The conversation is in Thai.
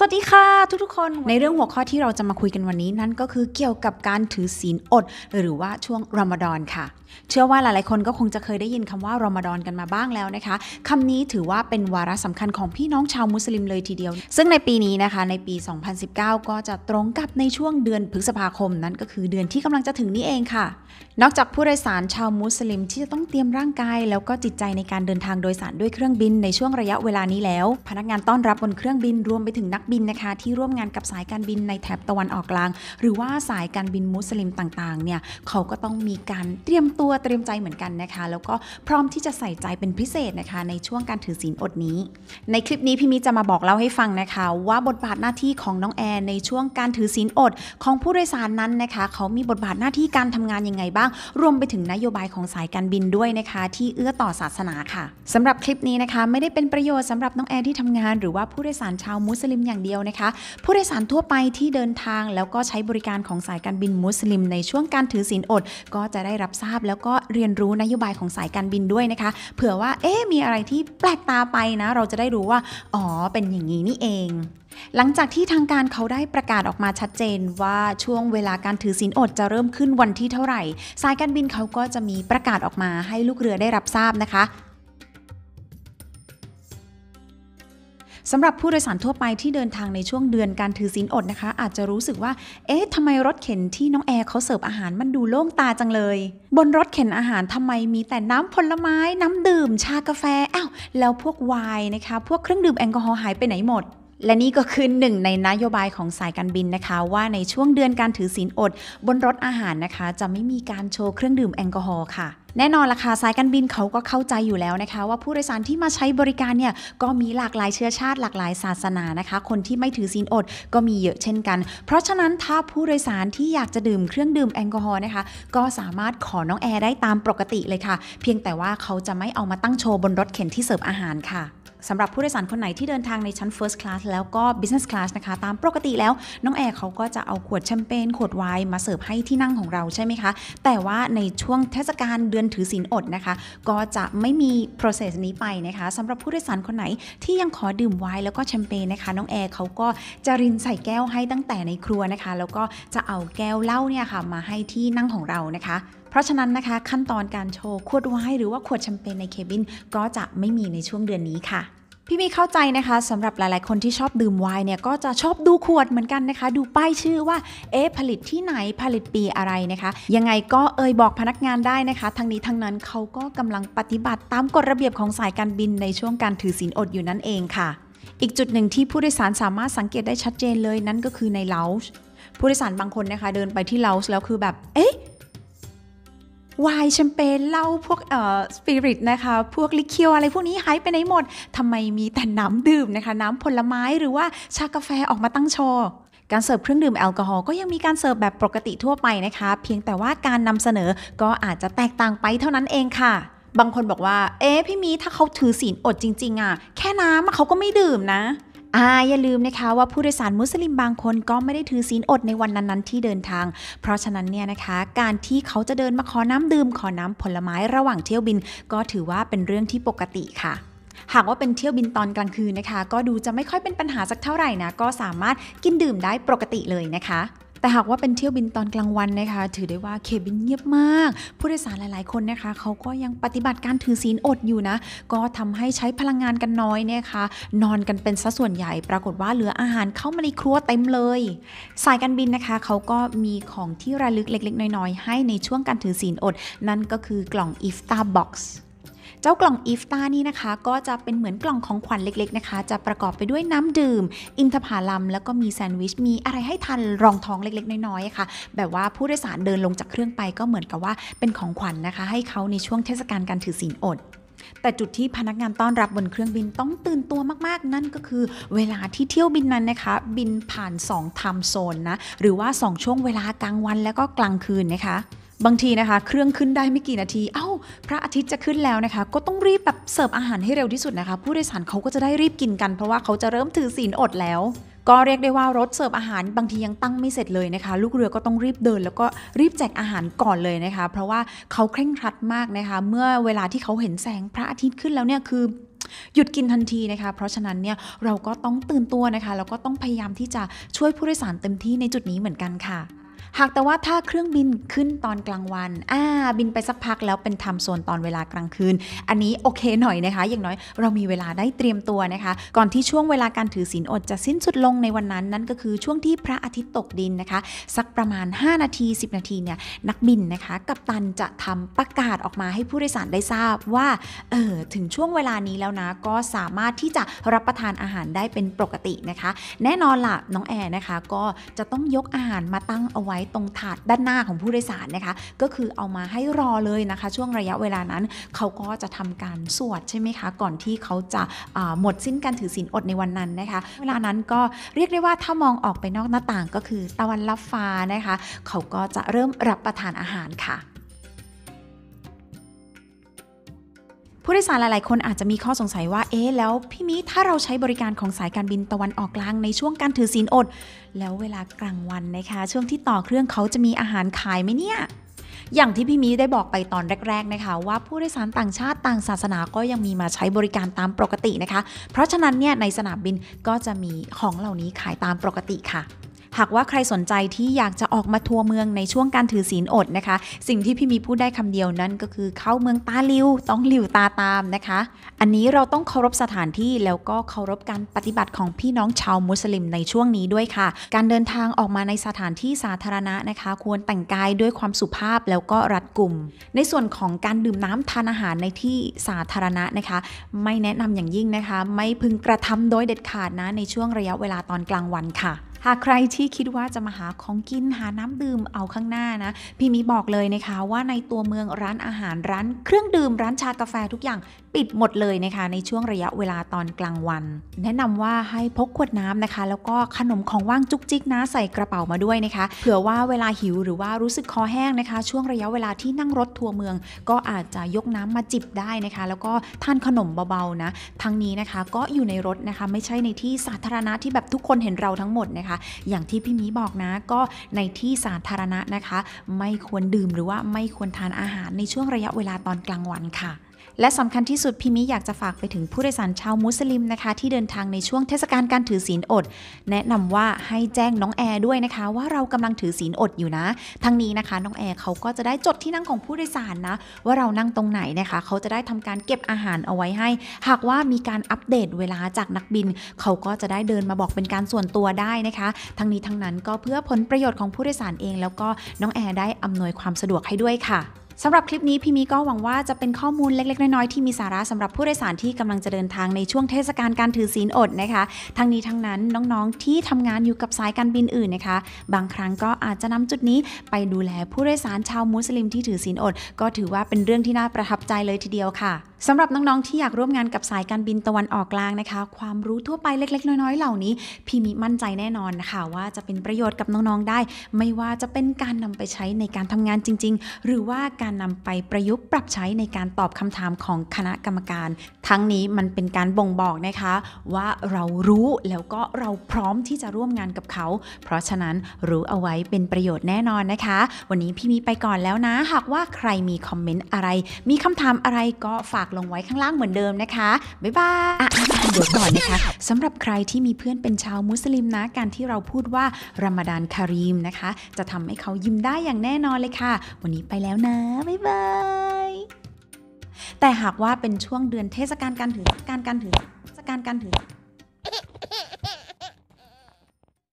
สวัสดีค่ะทุกๆคน ในเรื่องหัวข้อที่เราจะมาคุยกันวันนี้นั่นก็คือเกี่ยวกับการถือศีลอดหรือว่าช่วงรอมฎอนค่ะ เชื่อว่าหลายๆคนก็คงจะเคยได้ยินคำว่ารอมฎอนกันมาบ้างแล้วนะคะ คำนี้ถือว่าเป็นวาระสำคัญของพี่น้องชาวมุสลิมเลยทีเดียว ซึ่งในปีนี้นะคะในปี 2019 ก็จะตรงกับในช่วงเดือนพฤษภาคมนั่นก็คือเดือนที่กำลังจะถึงนี้เองค่ะนอกจากผู้โดยสารชาวมุสลิมที่จะต้องเตรียมร่างกาย แล้วก็จิตใจในการเดินทางโดยสารด้วยเครื่องบินในช่วงระยะเวลานี้แล้ว พนักงานต้อนรับบนเครื่องบิน รวมไปถึงนักบินนะคะ ที่ร่วมงานกับสายการบินในแถบตะวันออกกลาง หรือว่าสายการบินมุสลิมต่างๆเนี่ยเขาก็ต้องมีการเตรียมตัวเตรียมใจเหมือนกันนะคะ แล้วก็พร้อมที่จะใส่ใจเป็นพิเศษนะคะในช่วงการถือศีลอดนี้ ในคลิปนี้พี่มิจะมาบอกเล่าให้ฟังนะคะ ว่าบทบาทหน้าที่ของน้องแอร์ในช่วงการถือศีลอด ของผู้โดยสารนั้นนะคะ เขามีบทบาทหน้าที่การทำงานยังไงบ้างรวมไปถึงนโยบายของสายการบินด้วยนะคะ ที่เอื้อต่อศาสนาค่ะ สำหรับคลิปนี้นะคะ ไม่ได้เป็นประโยชน์สำหรับน้องแอร์ที่ทำงานหรือว่าผู้โดยสารชาวมุสลิมอย่างเดียวนะคะ ผู้โดยสารทั่วไปที่เดินทาง แล้วก็ใช้บริการของสายการบินมุสลิม ในช่วงการถือศีลอด ก็จะได้รับทราบ แล้วก็เรียนรู้นโยบายของสายการบินด้วยนะคะ เผื่อว่าเอ๊มีอะไรที่แปลกตาไปนะเราจะได้รู้ว่าอ๋อเป็นอย่างนี้นี่เองหลังจากที่ทางการเขาได้ประกาศออกมาชัดเจนว่าช่วงเวลาการถือสินอดจะเริ่มขึ้นวันที่เท่าไหร่สายการบินเขาก็จะมีประกาศออกมาให้ลูกเรือได้รับทราบนะคะสำหรับผู้โดยสารทั่วไปที่เดินทางในช่วงเดือนการถือศีลอดนะคะ อาจจะรู้สึกว่า เอ๊ะทำไมรถเข็นที่น้องแอร์เขาเสิร์ฟอาหารมันดูโล่งตาจังเลย บนรถเข็นอาหารทำไมมีแต่น้ำผลไม้ น้ำดื่ม ชากาแฟอ้าวแล้วพวกไวน์นะคะพวกเครื่องดื่มแอลกอฮอล์หายไปไหนหมดและนี่ก็คือหนึ่งในนโยบายของสายการบินนะคะ ว่าในช่วงเดือนการถือศีลอดบนรถอาหารนะคะ จะไม่มีการโชว์เครื่องดื่มแอลกอฮอล์ค่ะแน่นอนราคาสายการบินเขาก็เข้าใจอยู่แล้วนะคะ ว่าผู้โดยสารที่มาใช้บริการเนี่ยก็มีหลากหลายเชื้อชาติ หลากหลาย ศาสนานะคะ คนที่ไม่ถือศีลอดก็มีเยอะเช่นกัน เพราะฉะนั้นถ้าผู้โดยสารที่อยากจะดื่มเครื่องดื่มแอลกอฮอล์นะคะก็สามารถขอน้องแอร์ได้ตามปกติเลยค่ะ เพียงแต่ว่าเขาจะไม่เอามาตั้งโชว์บนรถเข็นที่เสิร์ฟอาหารค่ะสำหรับผู้โดยสารคนไหนที่เดินทางในชั้น First Class แล้วก็ Business Class นะคะตามปกติแล้วน้องแอร์เขาก็จะเอาขวดแชมเปญขวดไวน์มาเสิร์ฟให้ที่นั่งของเราใช่ไหมคะแต่ว่าในช่วงเทศกาลเดือนถือศีลอดนะคะ ก็จะไม่มี process นี้ไปนะคะสำหรับผู้โดยสารคนไหนที่ยังขอดื่มไวน์แล้วก็แชมเปญนะคะน้องแอร์เขาก็จะรินใส่แก้วให้ตั้งแต่ในครัวนะคะ แล้วก็จะเอาแก้วเหล้าเนี่ยค่ะ มาให้ที่นั่งของเรานะคะเพราะฉะนั้นนะคะขั้นตอนการโชว์ขวดไวน์หรือว่าขวดแชมเปญในเคบิน ก็จะไม่มีในช่วงเดือนนี้ค่ะ พี่มีเข้าใจนะคะสำหรับหลาย ๆคนที่ชอบดื่มไวน์เนี่ยก็จะชอบดูขวดเหมือนกันนะคะดูป้ายชื่อว่าเอ๊ผลิตที่ไหนผลิตปีอะไรนะคะ ยังไงก็เอ่ยบอกพนักงานได้นะคะ ทั้งนี้ทั้งนั้นเขาก็กำลังปฏิบัติตามกฎระเบียบของสายการบินในช่วงการถือสินอดอยู่นั่นเองค่ะ อีกจุดหนึ่งที่ผู้โดยสารสามารถสังเกตได้ชัดเจนเลยนั่นก็คือในเลาจ์ผู้โดยสารบางคนนะคะเดินไปที่เลาส์แล้วคือแบบเอ๊ะวน์แชมเปญเหล้าพวกเอ่อสปิริตนะคะ พวกลิเคียวอะไร พวกนี้หายไปไหนหมดทำไมมีแต่น้ำดื่มนะคะ น้ำผลไม้หรือว่าชากาแฟออกมาตั้งโชว์การเสิร์ฟเครื่องดื่มแอลกอฮอล์ก็ยังมีการเสิร์ฟแบบปกติทั่วไปนะคะ เพียงแต่ว่าการนำเสนอก็อาจจะแตกต่างไปเท่านั้นเองค่ะ บางคนบอกว่า เอ๊ะพี่มีถ้าเขาถือศีลอดจริงๆอะ่ะแค่น้ำเขาก็ไม่ดื่มนะอ่าอย่าลืมนะคะ ว่าผู้โดยสารมุสลิมบางคนก็ไม่ได้ถือศีลอดในวันนั้นๆที่เดินทาง เพราะฉะนั้นเนี่ยนะคะ การที่เขาจะเดินมาขอน้ำดื่มขอน้ำผลไม้ระหว่างเที่ยวบินก็ถือว่าเป็นเรื่องที่ปกติค่ะ หากว่าเป็นเที่ยวบินตอนกลางคืนนะคะ ก็ดูจะไม่ค่อยเป็นปัญหาสักเท่าไหร่นะก็สามารถกินดื่มได้ปกติเลยนะคะแต่หากว่าเป็นเที่ยวบินตอนกลางวันนะคะถือได้ว่าเคบินเงียบมาก ผู้โดยสารหลายๆ คนนะคะเขาก็ยังปฏิบัติการถือศีลอดอยู่นะก็ทำให้ใช้พลังงานกันน้อยนะคะ นอนกันเป็นสัดส่วนใหญ่ ปรากฏว่าเหลืออาหารเข้ามาในครัวเต็มเลย สายการบินนะคะเขาก็มีของที่ระลึกเล็ก ๆ น้อย ๆ ให้ในช่วงการถือศีลอด นั่นก็คือกล่อง i f t a r box จ้ากล่องอีฟตานี่นะคะ ก็จะเป็นเหมือนกล่องของขวัญเล็กๆนะคะ จะประกอบไปด้วยน้ำดื่ม อินทผลัมแล้วก็มีแซนด์วิชมีอะไรให้ทานรองท้องเล็กๆ น้อยๆค่ะแบบว่าผู้โดยสารเดินลงจากเครื่องไปก็เหมือนกับว่าเป็นของขวัญนนะคะ ให้เขาในช่วงเทศกาลการถือศีลอดแต่จุดที่พนักงานต้อนรับบนเครื่องบินต้องตื่นตัวมาก ๆ นั่นก็คือ เวลาที่เที่ยวบินนั้นนะคะ บินผ่าน2ไทม์โซนนะหรือว่า 2 ช่วงเวลากลางวันแล้วก็กลางคืนนะคะบางทีนะคะ เครื่องขึ้นได้ไม่กี่นาทีเอา้าพระอาทิตย์จะขึ้นแล้วนะคะ ก็ต้องรีบแบบเสิร์ฟอาหารให้เร็วที่สุดนะคะ ผู้โดยสารเขาก็จะได้รีบกินกัน เพราะว่าเขาจะเริ่มถือศีลอดแล้ว ก็เรียกได้ว่ารถเสิร์ฟอาหาร บางทียังตั้งไม่เสร็จเลยนะคะ ลูกเรือก็ต้องรีบเดินแล้วก็รีบแจกอาหารก่อนเลยนะคะ เพราะว่าเขาเคร่งครัดมากนะคะ เมื่อเวลาที่เขาเห็นแสงพระอาทิตย์ขึ้นแล้วเนี่ยคือ หยุดกินทันทีนะคะ เพราะฉะนั้นเนี่ยเราก็ต้องตื่นตัวนะคะแล้วก็ต้องพยายามที่จะช่วยผู้โดยสารเต็มที่ในจุดนี้เหมือนกันค่ะหากแต่ว่าถ้าเครื่องบินขึ้นตอนกลางวัน อ่าบินไปสักพักแล้วเป็นทำโซนตอนเวลากลางคืน อันนี้โอเคหน่อยนะคะ อย่างน้อยเรามีเวลาได้เตรียมตัวนะคะ ก่อนที่ช่วงเวลาการถือศีลอดจะสิ้นสุดลงในวันนั้นนั่นก็คือช่วงที่พระอาทิตย์ตกดินนะคะ สักประมาณ 5 นาที 10 นาทีเนี่ยนักบินนะคะ กัปตันจะทำประกาศออกมาให้ผู้โดยสารได้ทราบว่าเออถึงช่วงเวลานี้แล้วนะ ก็สามารถที่จะรับประทานอาหารได้เป็นปกตินะคะ แน่นอนล่ะน้องแอร์นะคะก็จะต้องยกอาหารมาตั้งเอาไว้ว้ตรงถาดด้านหน้าของผู้โดยสารนะคะ ก็คือเอามาให้รอเลยนะคะ ช่วงระยะเวลานั้น เขาก็จะทำการสวดใช่ไหมคะ ก่อนที่เขาจะหมดสิ้นการถือศีลอดในวันนั้นนะคะ เวลานั้นก็เรียกได้ว่า ถ้ามองออกไปนอกหน้าต่างก็คือ ตะวันลับฟ้านะคะ เขาก็จะเริ่มรับประทานอาหารค่ะผู้โดยสารหลาย ๆ คนอาจจะมีข้อสงสัยว่า เอ๊ะแล้วพี่มิถ้าเราใช้บริการของสายการบินตะวันออกกลาง ในช่วงการถือศีลอด แล้วเวลากลางวันนะคะช่วงที่ต่อเครื่องเขาจะมีอาหารขายไหมเนี่ย อย่างที่พี่มีได้บอกไปตอนแรก ๆนะคะ ว่าผู้โดยสารต่างชาติต่างศาสนาก็ยังมีมาใช้บริการตามปกตินะคะ เพราะฉะนั้นเนี่ยในสนามบินก็จะมีของเหล่านี้ขายตามปกติค่ะหากว่าใครสนใจที่อยากจะออกมาทัวร์เมืองในช่วงการถือศีลอดนะคะ สิ่งที่พี่มีพูดได้คำเดียวนั้นก็คือเข้าเมืองตาลิวต้องหลิวตาตามนะคะ อันนี้เราต้องเคารพสถานที่แล้วก็เคารพการปฏิบัติของพี่น้องชาวมุสลิมในช่วงนี้ด้วยค่ะ การเดินทางออกมาในสถานที่สาธารณะนะคะ ควรแต่งกายด้วยความสุภาพแล้วก็รัดกลุ่ม ในส่วนของการดื่มน้ำทานอาหารในที่สาธารณะนะคะ ไม่แนะนำอย่างยิ่งนะคะ ไม่พึงกระทำโดยเด็ดขาดนะในช่วงระยะเวลาตอนกลางวันค่ะหากใครที่คิดว่าจะมาหาของกินหาน้ำดื่มเอาข้างหน้านะพี่มีบอกเลยนะคะว่าในตัวเมืองร้านอาหารร้านเครื่องดื่มร้านชากาแฟทุกอย่างปิดหมดเลยนะคะ ในช่วงระยะเวลาตอนกลางวัน แนะนำว่าให้พกขวดน้ำนะคะ แล้วก็ขนมของว่างจุกจิกนะใส่กระเป๋ามาด้วยนะคะ เผื่อว่าเวลาหิวหรือว่ารู้สึกคอแห้งนะคะ ช่วงระยะเวลาที่นั่งรถทัวร์เมือง ก็อาจจะยกน้ำมาจิบได้นะคะ แล้วก็ทานขนมเบาๆนะทั้งนี้นะคะก็อยู่ในรถนะคะไม่ใช่ในที่สาธารณะที่แบบทุกคนเห็นเราทั้งหมดนะคะคะอย่างที่พี่มีบอกนะก็ในที่สาธารณะนะคะ ไม่ควรดื่มหรือว่าไม่ควรทานอาหารในช่วงระยะเวลาตอนกลางวันค่ะและสำคัญที่สุดพี่มิอยากจะฝากไปถึงผู้โดยสารชาวมุสลิมนะคะ ที่เดินทางในช่วงเทศกาลการถือศีลอด แนะนำว่าให้แจ้งน้องแอร์ด้วยนะคะว่าเรากำลังถือศีลอดอยู่นะ ทั้งนี้นะคะ น้องแอร์เขาก็จะได้จดที่นั่งของผู้โดยสารนะว่าเรานั่งตรงไหนนะคะ เขาจะได้ทำการเก็บอาหารเอาไว้ให้ หากว่ามีการอัปเดตเวลาจากนักบิน เขาก็จะได้เดินมาบอกเป็นการส่วนตัวได้นะคะ ทั้งนี้ทั้งนั้นก็เพื่อผลประโยชน์ของผู้โดยสารเอง แล้วก็น้องแอร์ได้อำนวยความสะดวกให้ด้วยค่ะสำหรับคลิปนี้พี่มีก็หวังว่าจะเป็นข้อมูลเล็กๆน้อยๆที่มีสาระสำหรับผู้โดยสารที่กำลังจะเดินทางในช่วงเทศกาลการถือศีลอดนะคะ ทั้งนี้ทั้งนั้นน้องๆที่ทำงานอยู่กับสายการบินอื่นนะคะ บางครั้งก็อาจจะนำจุดนี้ไปดูแลผู้โดยสารชาวมุสลิมที่ถือศีลอด ก็ถือว่าเป็นเรื่องที่น่าประทับใจเลยทีเดียวค่ะสำหรับน้องๆ ที่อยากร่วมงานกับสายการบินตะวันออกกลางนะคะ ความรู้ทั่วไปเล็ก ๆ น้อยๆ เหล่านี้ พี่มีมั่นใจแน่นอนนะคะว่าจะเป็นประโยชน์กับน้องๆได้ ไม่ว่าจะเป็นการนำไปใช้ในการทำงานจริงๆ หรือว่าการนำไปประยุกต์ปรับใช้ในการตอบคำถามของคณะกรรมการ ทั้งนี้มันเป็นการบ่งบอกนะคะว่าเรารู้แล้วก็เราพร้อมที่จะร่วมงานกับเขา เพราะฉะนั้นรู้เอาไว้เป็นประโยชน์แน่นอนนะคะ วันนี้พี่มีไปก่อนแล้วนะหากว่าใครมีคอมเมนต์อะไร มีคำถามอะไรก็ฝากกลงไว้ข้างล่างเหมือนเดิมนะคะ บ๊ายบาย อ่ะเดี๋ยวก่อนนะคะสำหรับใครที่มีเพื่อนเป็นชาวมุสลิมนะ การที่เราพูดว่ารามาดานคารีมนะคะ จะทำให้เขายิ้มได้อย่างแน่นอนเลยค่ะ วันนี้ไปแล้วนะ บ๊ายบาย แต่หากว่าเป็นช่วงเดือนเทศกาลการถือการการถือเทศกาลการถือ